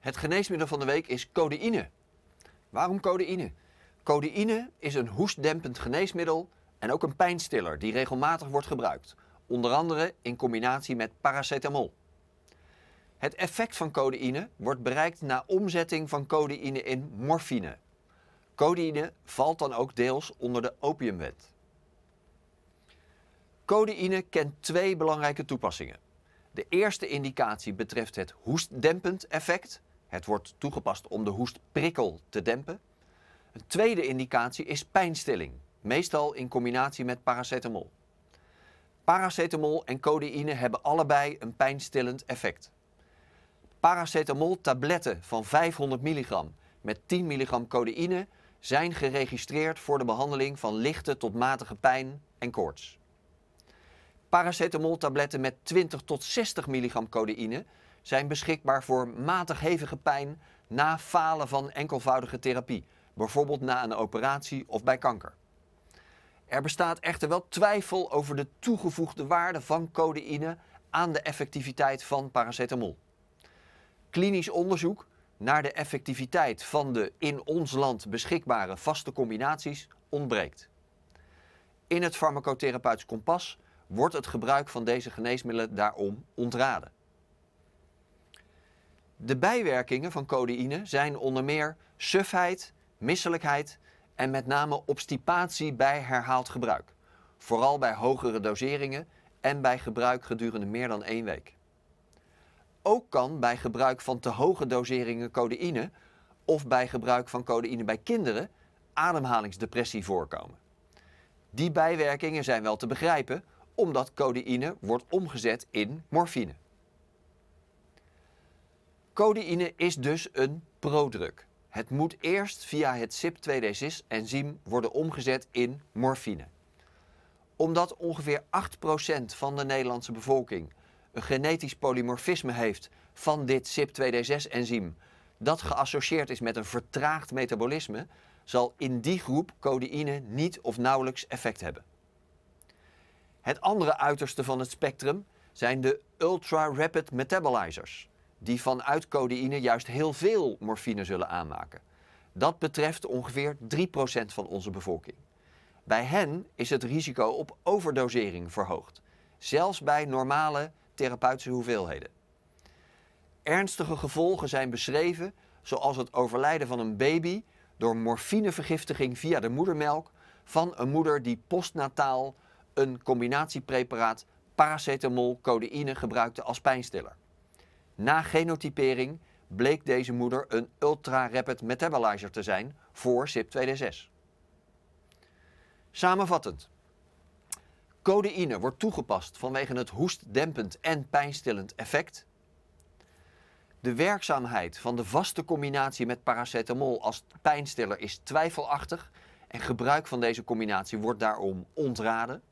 Het geneesmiddel van de week is codeïne. Waarom codeïne? Codeïne is een hoestdempend geneesmiddel en ook een pijnstiller die regelmatig wordt gebruikt, onder andere in combinatie met paracetamol. Het effect van codeïne wordt bereikt na omzetting van codeïne in morfine. Codeïne valt dan ook deels onder de opiumwet. Codeïne kent twee belangrijke toepassingen. De eerste indicatie betreft het hoestdempend effect het wordt toegepast om de hoestprikkel te dempen. Een tweede indicatie is pijnstilling, meestal in combinatie met paracetamol. Paracetamol en codeïne hebben allebei een pijnstillend effect. Paracetamol-tabletten van 500 milligram met 10 milligram codeïne zijn geregistreerd voor de behandeling van lichte tot matige pijn en koorts. Paracetamol-tabletten met 20 tot 60 milligram codeïne zijn beschikbaar voor matig hevige pijn na falen van enkelvoudige therapie, bijvoorbeeld na een operatie of bij kanker. Er bestaat echter wel twijfel over de toegevoegde waarde van codeïne aan de effectiviteit van paracetamol. Klinisch onderzoek naar de effectiviteit van de in ons land beschikbare vaste combinaties ontbreekt. In het farmacotherapeutisch kompas wordt het gebruik van deze geneesmiddelen daarom ontraden. De bijwerkingen van codeïne zijn onder meer sufheid, misselijkheid en met name obstipatie bij herhaald gebruik. Vooral bij hogere doseringen en bij gebruik gedurende meer dan één week. Ook kan bij gebruik van te hoge doseringen codeïne of bij gebruik van codeïne bij kinderen ademhalingsdepressie voorkomen. Die bijwerkingen zijn wel te begrijpen omdat codeïne wordt omgezet in morfine. Codeïne is dus een prodruk. Het moet eerst via het CYP2D6-enzym worden omgezet in morfine. Omdat ongeveer 8% van de Nederlandse bevolking een genetisch polymorfisme heeft van dit CYP2D6-enzym, dat geassocieerd is met een vertraagd metabolisme, zal in die groep codeïne niet of nauwelijks effect hebben. Het andere uiterste van het spectrum zijn de ultra-rapid metabolizers die vanuit codeïne juist heel veel morfine zullen aanmaken. Dat betreft ongeveer 3% van onze bevolking. Bij hen is het risico op overdosering verhoogd, zelfs bij normale therapeutische hoeveelheden. Ernstige gevolgen zijn beschreven, zoals het overlijden van een baby door morfinevergiftiging via de moedermelk van een moeder die postnataal een combinatiepreparaat paracetamol-codeïne gebruikte als pijnstiller. Na genotypering bleek deze moeder een ultra-rapid metabolizer te zijn voor CYP2D6. Samenvattend. Codeïne wordt toegepast vanwege het hoestdempend en pijnstillend effect. De werkzaamheid van de vaste combinatie met paracetamol als pijnstiller is twijfelachtig en gebruik van deze combinatie wordt daarom ontraden.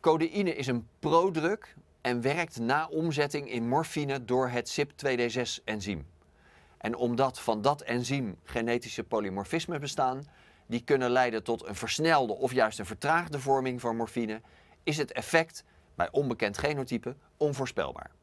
Codeïne is een prodruk en werkt na omzetting in morfine door het CYP2D6-enzym. En omdat van dat enzym genetische polymorfismen bestaan, die kunnen leiden tot een versnelde of juist een vertraagde vorming van morfine, is het effect bij onbekend genotype onvoorspelbaar.